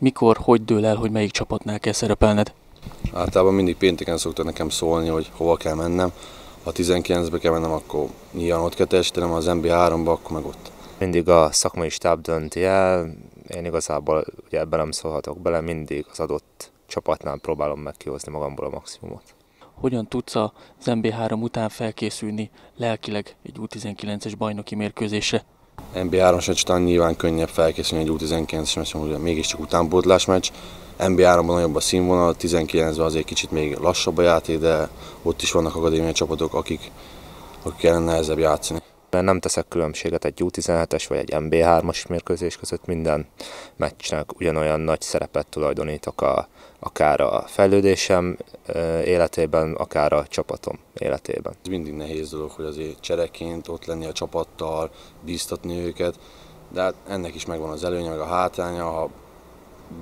mikor, hogy dől el, hogy melyik csapatnál kell szerepelned? Általában mindig pénteken szoktak nekem szólni, hogy hova kell mennem. Ha 19-be kell mennem, akkor nyilván ott kell teljesítenem, az MB3-ba, akkor meg ott. Mindig a szakmai stáb dönti el, én igazából ugye ebben nem szólhatok bele, mindig az adott csapatnál próbálom megkihozni magamból a maximumot. Hogyan tudsz az MB3 után felkészülni lelkileg egy U19-es bajnoki mérkőzésre? nb 3 meccs után nyilván könnyebb felkészülni egy U19-es meccs, ugye mégiscsak utánpótlás meccs. NB3-ban nagyobb a színvonal, 19-ben azért kicsit még lassabb a játék, de ott is vannak akadémiai csapatok, akik, akik ellen nehezebb játszani mert nem teszek különbséget egy U17-es vagy egy MB3-as mérkőzés között, minden meccsnek ugyanolyan nagy szerepet tulajdonítok a, akár a fejlődésem életében, akár a csapatom életében. Ez mindig nehéz dolog, hogy azért csereként ott lenni a csapattal, bíztatni őket, de hát ennek is megvan az előnye, meg a hátránya, ha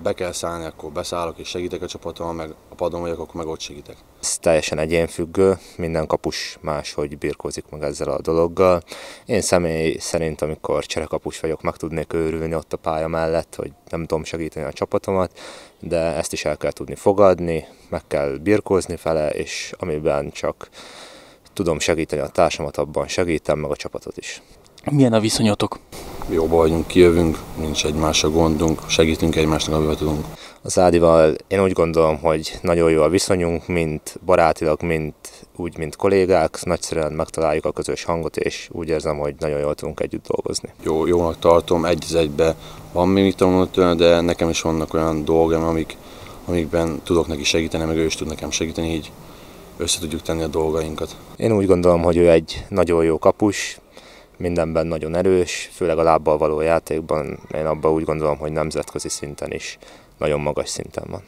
be kell szállni, akkor beszállok és segítek a csapatom meg a padon vagyok, akkor meg ott segítek. Ez teljesen egyénfüggő, minden kapus máshogy birkózik meg ezzel a dologgal. Én személy szerint, amikor cserekapus vagyok, meg tudnék őrülni ott a pálya mellett, hogy nem tudom segíteni a csapatomat, de ezt is el kell tudni fogadni, meg kell birkózni fele, és amiben csak tudom segíteni a társamat, abban segítem, meg a csapatot is. Milyen a viszonyotok? jobban vagyunk, kijövünk, nincs egymásra gondunk, segítünk egymásnak, amivel tudunk. Az Szádival én úgy gondolom, hogy nagyon jó a viszonyunk, mint barátilag, mint úgy, mint kollégák, nagyszerűen megtaláljuk a közös hangot, és úgy érzem, hogy nagyon jól tudunk együtt dolgozni. Jó, jónak tartom, egy az egybe van még mit tőle, de nekem is vannak olyan dolgok, amik, amikben tudok neki segíteni, meg ő is tud nekem segíteni, így össze tudjuk tenni a dolgainkat. Én úgy gondolom, hogy ő egy nagyon jó kapus, mindenben nagyon erős, főleg a lábbal való játékban, én abban úgy gondolom, hogy nemzetközi szinten is nagyon magas szinten van.